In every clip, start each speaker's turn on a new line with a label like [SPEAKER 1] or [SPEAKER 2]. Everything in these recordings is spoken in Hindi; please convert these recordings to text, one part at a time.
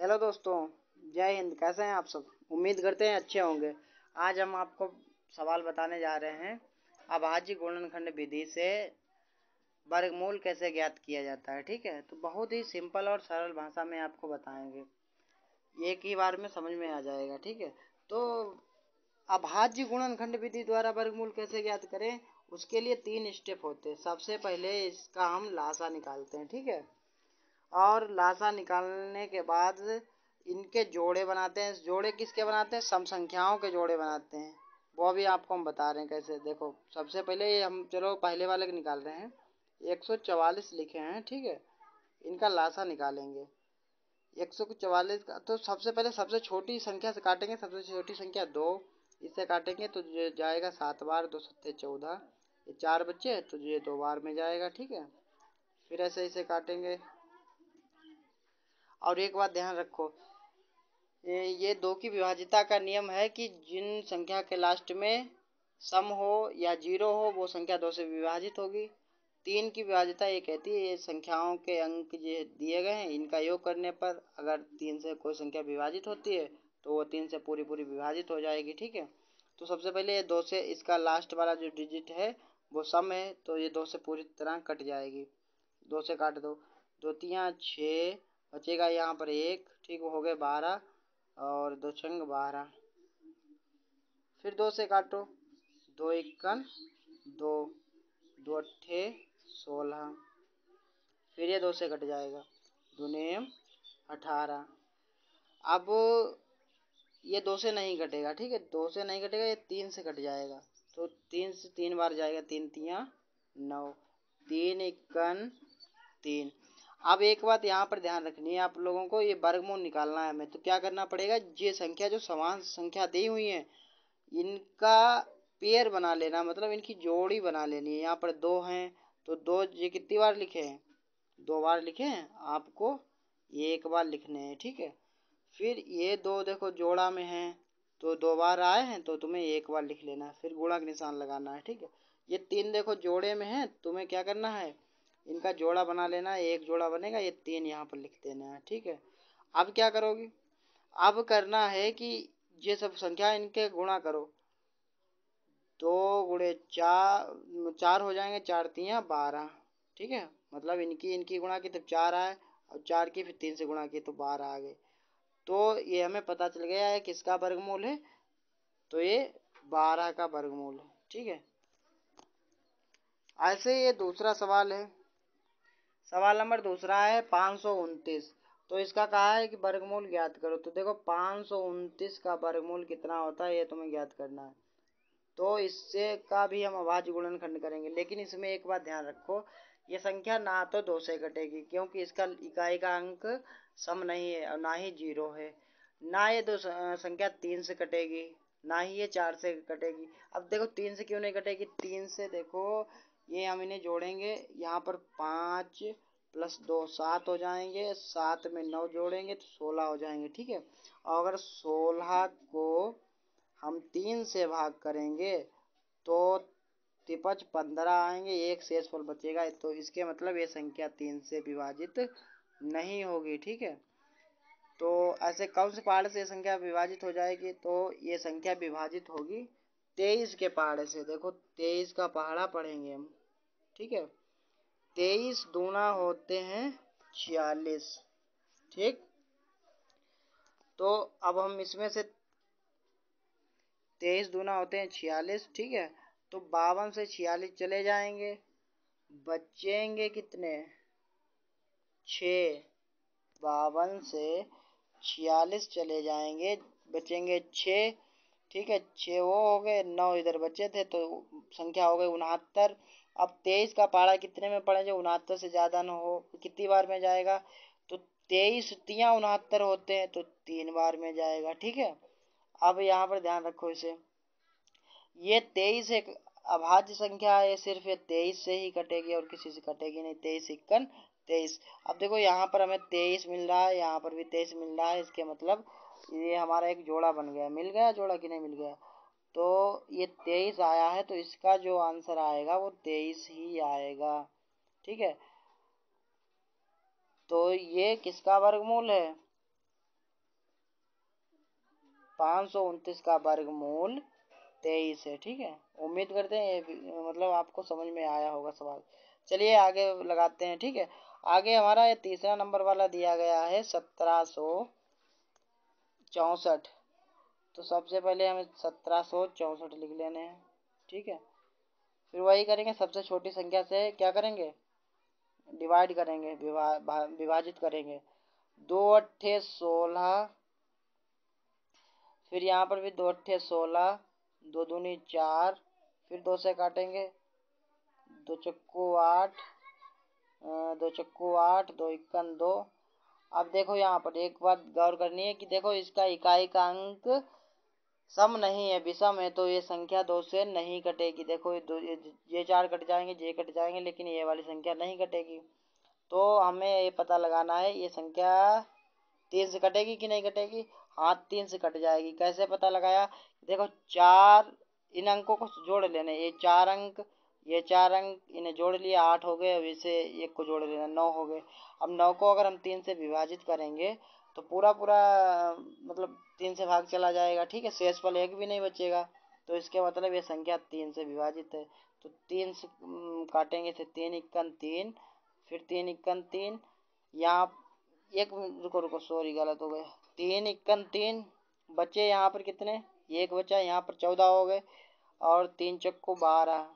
[SPEAKER 1] हेलो दोस्तों जय हिंद कैसे हैं आप सब उम्मीद करते हैं अच्छे होंगे आज हम आपको सवाल बताने जा रहे हैं अभाज्य गुणनखंड विधि से वर्गमूल कैसे ज्ञात किया जाता है ठीक है तो बहुत ही सिंपल और सरल भाषा में आपको बताएंगे एक ही बार में समझ में आ जाएगा ठीक है तो अभाज्य गुणनखंड विधि द्वारा वर्गमूल कैसे ज्ञात करें उसके लिए तीन स्टेप होते हैं सबसे पहले इसका हम लाशा निकालते हैं ठीक है और लाशा निकालने के बाद इनके जोड़े बनाते हैं जोड़े किसके बनाते हैं सम संख्याओं के जोड़े बनाते हैं वो भी आपको हम बता रहे हैं कैसे देखो सबसे पहले ये हम चलो पहले वाले के निकाल रहे हैं एक सौ चवालीस लिखे हैं ठीक है इनका लाशा निकालेंगे एक सौ चवालीस का तो सबसे पहले सबसे छोटी संख्या से काटेंगे सबसे छोटी संख्या दो इससे काटेंगे तो जाएगा सात बार दो सत्ते चौदह ये चार बच्चे तो ये दो बार में जाएगा ठीक है फिर ऐसे ऐसे काटेंगे और एक बात ध्यान रखो ये दो की विभाजिता का नियम है कि जिन संख्या के लास्ट में सम हो या जीरो हो वो संख्या दो से विभाजित होगी तीन की विभाजिता ये कहती है ये संख्याओं के अंक जो दिए गए हैं इनका योग करने पर अगर तीन से कोई संख्या विभाजित होती है तो वो तीन से पूरी पूरी विभाजित हो जाएगी ठीक है तो सबसे पहले ये दो से इसका लास्ट वाला जो डिजिट है वो सम है तो ये दो से पूरी तरह कट जाएगी दो से काट दो दो तियाँ छः बचेगा यहाँ पर एक ठीक हो गए बारह और दो छंग बारह फिर दो से काटो दो इक्कन दो दो अट्ठे सोलह फिर ये दो से कट जाएगा दुनेम अठारह अब ये दो से नहीं कटेगा ठीक है दो से नहीं कटेगा ये तीन से कट जाएगा तो तीन से तीन बार जाएगा तीन तिया नौ तीन इक्कन तीन अब एक बात यहाँ पर ध्यान रखनी है आप लोगों को ये वर्गमूल निकालना है हमें तो क्या करना पड़ेगा ये संख्या जो समान संख्या दी हुई है इनका पेयर बना लेना मतलब इनकी जोड़ी बना लेनी है यहाँ पर दो हैं तो दो ये कितनी बार लिखे हैं दो बार लिखे हैं आपको एक बार लिखने हैं ठीक है फिर ये दो देखो जोड़ा में हैं तो दो बार आए हैं तो तुम्हें एक बार लिख लेना है फिर गुणा के निशान लगाना है ठीक है ये तीन देखो जोड़े में हैं तुम्हें क्या करना है इनका जोड़ा बना लेना एक जोड़ा बनेगा ये तीन यहाँ पर लिख देना है ठीक है अब क्या करोगे अब करना है कि ये सब संख्या इनके गुणा करो दो गुड़े चार चार हो जाएंगे चार तियाँ बारह ठीक है मतलब इनकी इनकी गुणा की तो चार आए और चार की फिर तीन से गुणा की तो बारह आ गए तो ये हमें पता चल गया है किसका वर्गमूल है तो ये बारह का वर्गमूल है ठीक है ऐसे ये दूसरा सवाल है सवाल नंबर दूसरा है पाँच सौ उनतीस तो इसका कहा है कि वर्गमूल ज्ञात करो तो देखो पाँच सौ उनतीस का वर्गमूल कितना होता है ये तुम्हें ज्ञात करना है तो इससे का भी हम अभाज्य गुणनखंड करेंगे लेकिन इसमें एक बात ध्यान रखो ये संख्या ना तो दो से घटेगी क्योंकि इसका इकाई का अंक सम नहीं है और ना ही जीरो है ना ये दो संख्या तीन से कटेगी ना ही ये चार से कटेगी अब देखो तीन से क्यों नहीं कटेगी तीन से देखो ये हम इन्हें जोड़ेंगे यहाँ पर पाँच प्लस दो सात हो जाएंगे सात में नौ जोड़ेंगे तो सोलह हो जाएंगे ठीक है और अगर सोलह को हम तीन से भाग करेंगे तो तिपच पंद्रह आएंगे एक शेषफल बचेगा तो इसके मतलब ये संख्या तीन से विभाजित नहीं होगी ठीक है तो ऐसे कौन से पहाड़ से ये संख्या विभाजित हो जाएगी तो ये संख्या विभाजित होगी तेईस के पहाड़े से देखो तेईस का पहाड़ा पढ़ेंगे हम ठीक है तेईस दूना होते हैं छियालीस ठीक तो अब हम इसमें से तेईस दूना होते हैं छियालीस ठीक है तो बावन से छियालीस चले जाएंगे बचेंगे कितने छ बावन से छियालीस चले जाएंगे बचेंगे छः ठीक है छः वो हो गए नौ इधर बचे थे तो संख्या हो गई उनहत्तर अब तेईस का पारा कितने में जो उनहत्तर से ज़्यादा ना हो कितनी बार में जाएगा तो तेईस तियाँ उनहत्तर होते हैं तो तीन बार में जाएगा ठीक है अब यहाँ पर ध्यान रखो इसे ये तेईस एक अभाज्य संख्या है सिर्फ ये तेईस से ही कटेगी और किसी से कटेगी नहीं तेईस इक्कन तेईस अब देखो यहाँ पर हमें तेईस मिल रहा है यहाँ पर भी तेईस मिल रहा है इसके मतलब ये हमारा एक जोड़ा बन गया मिल गया जोड़ा कि नहीं मिल गया तो ये तेईस आया है तो इसका जो आंसर आएगा वो तेईस ही आएगा ठीक है तो ये किसका वर्गमूल है पाँच सौ उनतीस का वर्गमूल तेईस है ठीक है उम्मीद करते हैं ये मतलब आपको समझ में आया होगा सवाल चलिए आगे लगाते हैं ठीक है आगे हमारा ये तीसरा नंबर वाला दिया गया है सत्रह सौ चौंसठ तो सबसे पहले हमें सत्रह सौ चौंसठ लिख लेने हैं ठीक है फिर वही करेंगे सबसे छोटी संख्या से क्या करेंगे डिवाइड करेंगे विभा विभाजित करेंगे दो अट्ठे सोलह फिर यहाँ पर भी दो अट्ठे सोलह दो दूनी चार फिर दो से काटेंगे दो चक्कू आठ दो चक्कू आठ दो इक्कन दो अब देखो यहाँ पर एक बात गौर करनी है कि देखो इसका इकाई का अंक सम नहीं है विषम है तो ये संख्या दो से नहीं कटेगी देखो ये दो ये चार कट जाएंगे ये कट जाएंगे लेकिन ये वाली संख्या नहीं कटेगी तो हमें ये पता लगाना है ये संख्या तीन से कटेगी कि नहीं कटेगी हाँ तीन से कट जाएगी कैसे पता लगाया देखो चार इन अंकों को जोड़ लेने ये चार अंक ये चार अंक इन्हें जोड़ लिया आठ हो गए अब इसे एक को जोड़ लेना नौ हो गए अब नौ को अगर हम तीन से विभाजित करेंगे तो पूरा पूरा मतलब तीन से भाग चला जाएगा ठीक है शेष पल एक भी नहीं बचेगा तो इसके मतलब ये संख्या तीन से विभाजित है तो तीन से काटेंगे इसे तीन इक्कन तीन फिर तीन इक्कन तीन यहाँ एक रुको रुको सॉरी गलत हो गए तीन इक्कन तीन बचे यहाँ पर कितने एक बचा यहाँ पर चौदह हो गए और तीन चक्को बारह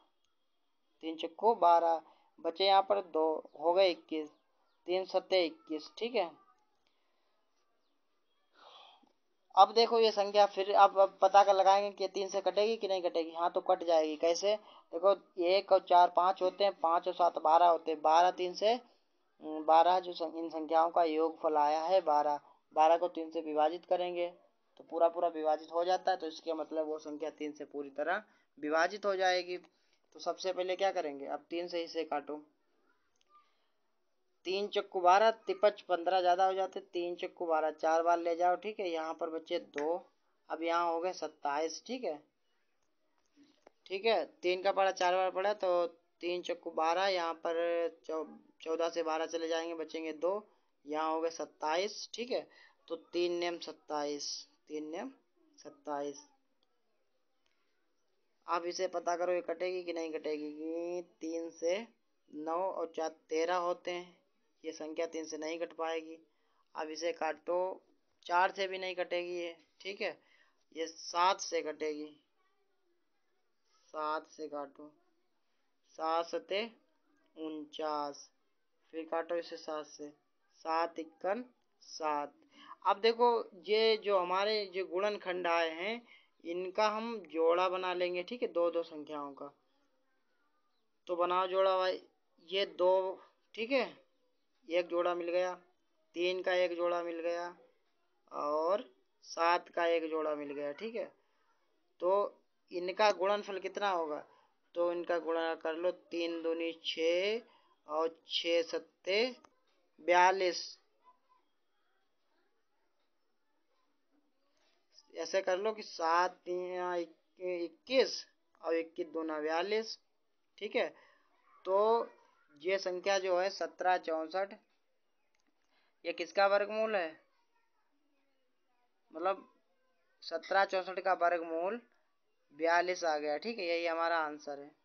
[SPEAKER 1] तीन चक्को बारह बचे यहाँ पर दो हो गए इक्कीस तीन सत्ते इक्कीस ठीक है अब देखो ये संख्या फिर अब अब पता कर लगाएंगे कि तीन से कटेगी कि नहीं कटेगी हाँ तो कट जाएगी कैसे देखो एक और चार पाँच होते हैं पाँच और सात बारह होते हैं बारह तीन से बारह जो सं, इन संख्याओं का योग फल आया है बारह बारह को तीन से विभाजित करेंगे तो पूरा पूरा विभाजित हो जाता है तो इसके मतलब वो संख्या तीन से पूरी तरह विभाजित हो जाएगी तो सबसे पहले क्या करेंगे अब तीन से हिस्से काटो तीन चक्कू बारह तिपच पंद्रह ज़्यादा हो जाते तीन चक्कू बारह चार बार ले जाओ ठीक है यहाँ पर बच्चे दो अब यहाँ हो गए सत्ताईस ठीक है ठीक है तीन का पड़ा चार बार पड़ा तो तीन चक्कू बारह यहाँ पर चौदह से बारह चले जाएंगे बचेंगे दो यहाँ हो गए सत्ताईस ठीक है तो तीन नेम सत्ताईस तीन नेम सत्ताईस आप इसे पता करो ये कटेगी कि नहीं कटेगी तीन से नौ और चार तेरह होते हैं ये संख्या तीन से नहीं कट पाएगी अब इसे काटो चार से भी नहीं कटेगी ये ठीक है ये सात से कटेगी सात से काटो सात सते उनचास फिर काटो इसे सात से सात इक्कन सात अब देखो ये जो हमारे जो गुणनखंड आए हैं इनका हम जोड़ा बना लेंगे ठीक है दो दो संख्याओं का तो बनाओ जोड़ा भाई ये दो ठीक है एक जोड़ा मिल गया तीन का एक जोड़ा मिल गया और सात का एक जोड़ा मिल गया ठीक है तो इनका गुणनफल कितना होगा तो इनका गुणा कर लो तीन दूनी छः और छः सत्ते बयालीस ऐसे कर लो कि सात तीन इक्कीस और इक्कीस दो नयालीस बयालीस ठीक है तो ये संख्या जो है सत्रह चौंसठ ये किसका वर्गमूल है मतलब सत्रह चौंसठ का वर्गमूल बयालीस आ गया ठीक है यही हमारा आंसर है